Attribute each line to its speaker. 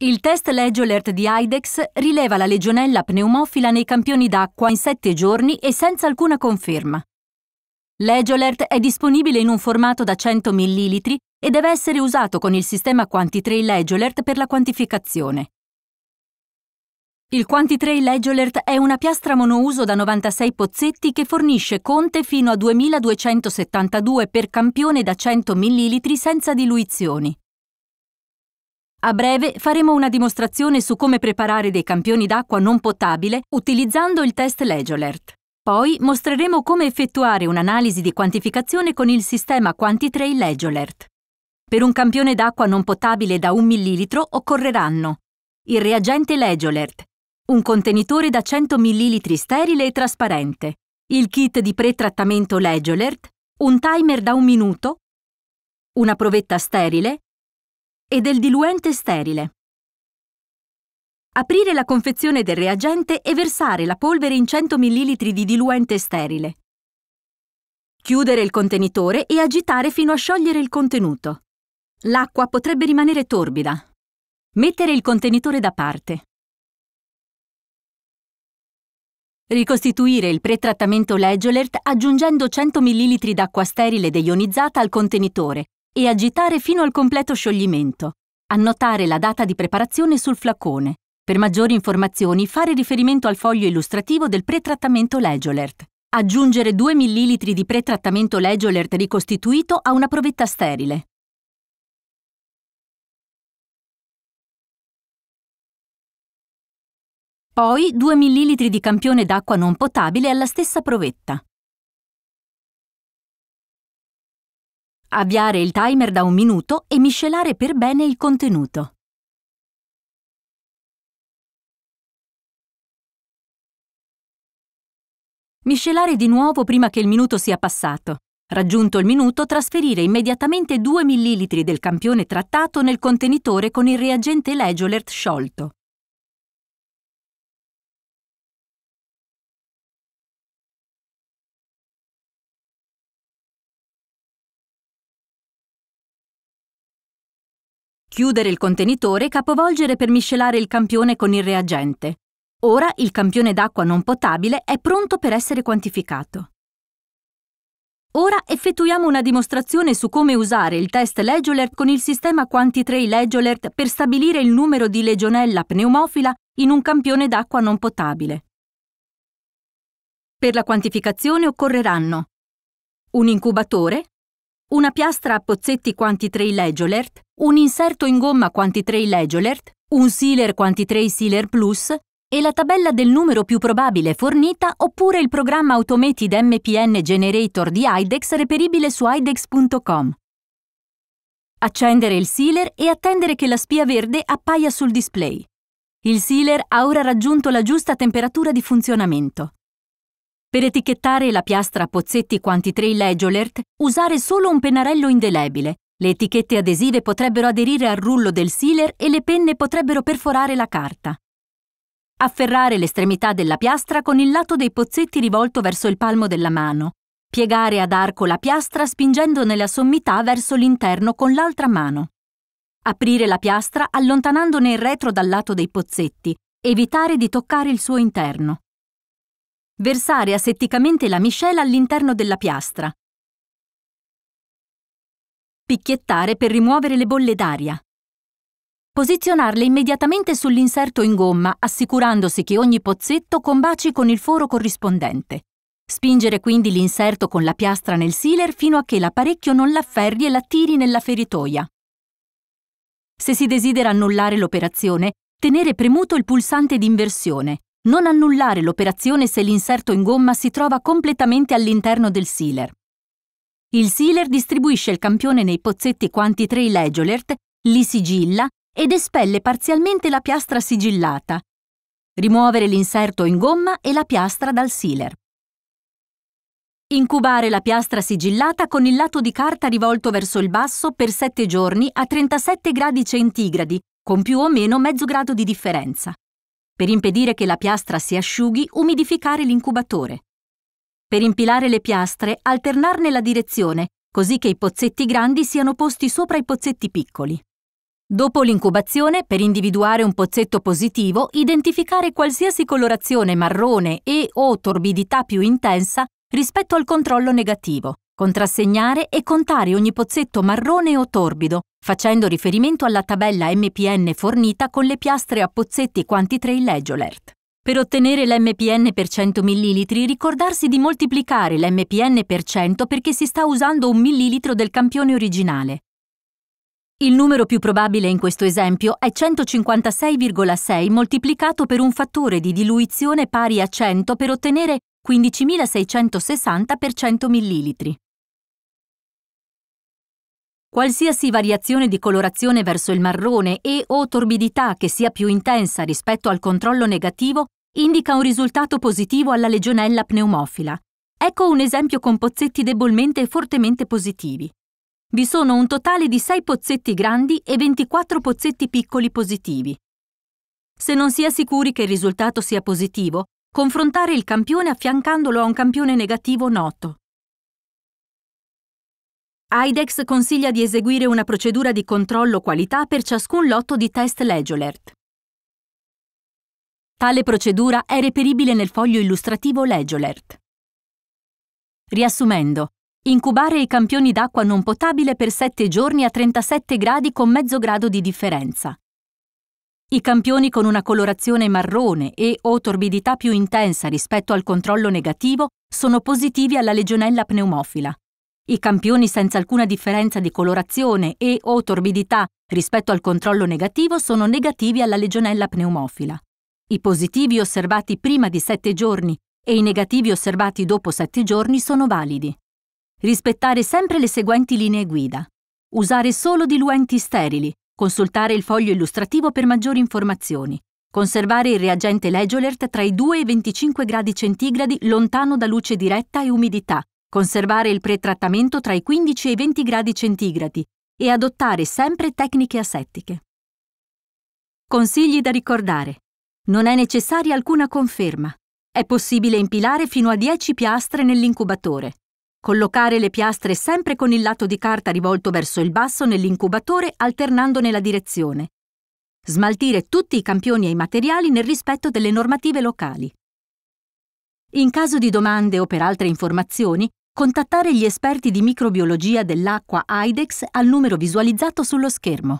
Speaker 1: Il test Legge Alert di IDEX rileva la legionella pneumofila nei campioni d'acqua in 7 giorni e senza alcuna conferma. Legge è disponibile in un formato da 100 ml e deve essere usato con il sistema Quantitrail Legge per la quantificazione. Il Quantitrail Legge è una piastra monouso da 96 pozzetti che fornisce conte fino a 2272 per campione da 100 ml senza diluizioni. A breve faremo una dimostrazione su come preparare dei campioni d'acqua non potabile utilizzando il test LegioLert. Poi mostreremo come effettuare un'analisi di quantificazione con il sistema Quantitrail LegioLert. Per un campione d'acqua non potabile da 1 ml occorreranno il reagente LegioLert, un contenitore da 100 ml sterile e trasparente, il kit di pretrattamento LegioLert, un timer da un minuto, una provetta sterile, e del diluente sterile. Aprire la confezione del reagente e versare la polvere in 100 ml di diluente sterile. Chiudere il contenitore e agitare fino a sciogliere il contenuto. L'acqua potrebbe rimanere torbida. Mettere il contenitore da parte. Ricostituire il pretrattamento Legolert aggiungendo 100 ml d'acqua sterile deionizzata al contenitore e agitare fino al completo scioglimento. Annotare la data di preparazione sul flacone. Per maggiori informazioni fare riferimento al foglio illustrativo del pretrattamento Legolert. Aggiungere 2 ml di pretrattamento Legolert ricostituito a una provetta sterile. Poi 2 ml di campione d'acqua non potabile alla stessa provetta. Avviare il timer da un minuto e miscelare per bene il contenuto. Miscelare di nuovo prima che il minuto sia passato. Raggiunto il minuto, trasferire immediatamente 2 ml del campione trattato nel contenitore con il reagente Legolert sciolto. Chiudere il contenitore e capovolgere per miscelare il campione con il reagente. Ora il campione d'acqua non potabile è pronto per essere quantificato. Ora effettuiamo una dimostrazione su come usare il test LegioAlert con il sistema Quantitray LegioAlert per stabilire il numero di legionella pneumofila in un campione d'acqua non potabile. Per la quantificazione occorreranno un incubatore, una piastra a pozzetti quanti 3 Legolert, un inserto in gomma quanti 3 Legolert, un sealer quanti 3 sealer plus e la tabella del numero più probabile fornita oppure il programma Automated MPN Generator di IDEX reperibile su idex.com. Accendere il sealer e attendere che la spia verde appaia sul display. Il sealer ha ora raggiunto la giusta temperatura di funzionamento. Per etichettare la piastra Pozzetti Quantitrail Edge Alert, usare solo un pennarello indelebile. Le etichette adesive potrebbero aderire al rullo del sealer e le penne potrebbero perforare la carta. Afferrare l'estremità della piastra con il lato dei pozzetti rivolto verso il palmo della mano. Piegare ad arco la piastra spingendo nella sommità verso l'interno con l'altra mano. Aprire la piastra allontanandone il retro dal lato dei pozzetti. Evitare di toccare il suo interno. Versare asetticamente la miscela all'interno della piastra. Picchiettare per rimuovere le bolle d'aria. Posizionarle immediatamente sull'inserto in gomma, assicurandosi che ogni pozzetto combaci con il foro corrispondente. Spingere quindi l'inserto con la piastra nel sealer fino a che l'apparecchio non l'afferri e la tiri nella feritoia. Se si desidera annullare l'operazione, tenere premuto il pulsante di inversione, non annullare l'operazione se l'inserto in gomma si trova completamente all'interno del sealer. Il sealer distribuisce il campione nei pozzetti quanti 3 Legolert, li sigilla ed espelle parzialmente la piastra sigillata. Rimuovere l'inserto in gomma e la piastra dal sealer. Incubare la piastra sigillata con il lato di carta rivolto verso il basso per 7 giorni a 37 gradi centigradi, con più o meno mezzo grado di differenza. Per impedire che la piastra si asciughi, umidificare l'incubatore. Per impilare le piastre, alternarne la direzione, così che i pozzetti grandi siano posti sopra i pozzetti piccoli. Dopo l'incubazione, per individuare un pozzetto positivo, identificare qualsiasi colorazione marrone e o torbidità più intensa rispetto al controllo negativo, contrassegnare e contare ogni pozzetto marrone o torbido, facendo riferimento alla tabella MPN fornita con le piastre a pozzetti Quantitrail Edge Alert. Per ottenere l'MPN per 100 ml ricordarsi di moltiplicare l'MPN per 100 perché si sta usando un millilitro del campione originale. Il numero più probabile in questo esempio è 156,6 moltiplicato per un fattore di diluizione pari a 100 per ottenere 15.660 per 100 ml. Qualsiasi variazione di colorazione verso il marrone e o torbidità che sia più intensa rispetto al controllo negativo indica un risultato positivo alla legionella pneumofila. Ecco un esempio con pozzetti debolmente e fortemente positivi. Vi sono un totale di 6 pozzetti grandi e 24 pozzetti piccoli positivi. Se non si è sicuri che il risultato sia positivo, confrontare il campione affiancandolo a un campione negativo noto. IDEX consiglia di eseguire una procedura di controllo qualità per ciascun lotto di test Legolert. Tale procedura è reperibile nel foglio illustrativo Legolert. Riassumendo, incubare i campioni d'acqua non potabile per 7 giorni a 37 gradi con mezzo grado di differenza. I campioni con una colorazione marrone e o torbidità più intensa rispetto al controllo negativo sono positivi alla legionella pneumofila. I campioni senza alcuna differenza di colorazione e o torbidità rispetto al controllo negativo sono negativi alla legionella pneumofila. I positivi osservati prima di 7 giorni e i negativi osservati dopo 7 giorni sono validi. Rispettare sempre le seguenti linee guida. Usare solo diluenti sterili. Consultare il foglio illustrativo per maggiori informazioni. Conservare il reagente Legolert tra i 2 e i 25 gradi centigradi lontano da luce diretta e umidità. Conservare il pretrattamento tra i 15 e i 20 gradi centigradi e adottare sempre tecniche asettiche. Consigli da ricordare. Non è necessaria alcuna conferma. È possibile impilare fino a 10 piastre nell'incubatore. Collocare le piastre sempre con il lato di carta rivolto verso il basso nell'incubatore alternandone la direzione. Smaltire tutti i campioni e i materiali nel rispetto delle normative locali. In caso di domande o per altre informazioni, contattare gli esperti di microbiologia dell'acqua IDEX al numero visualizzato sullo schermo.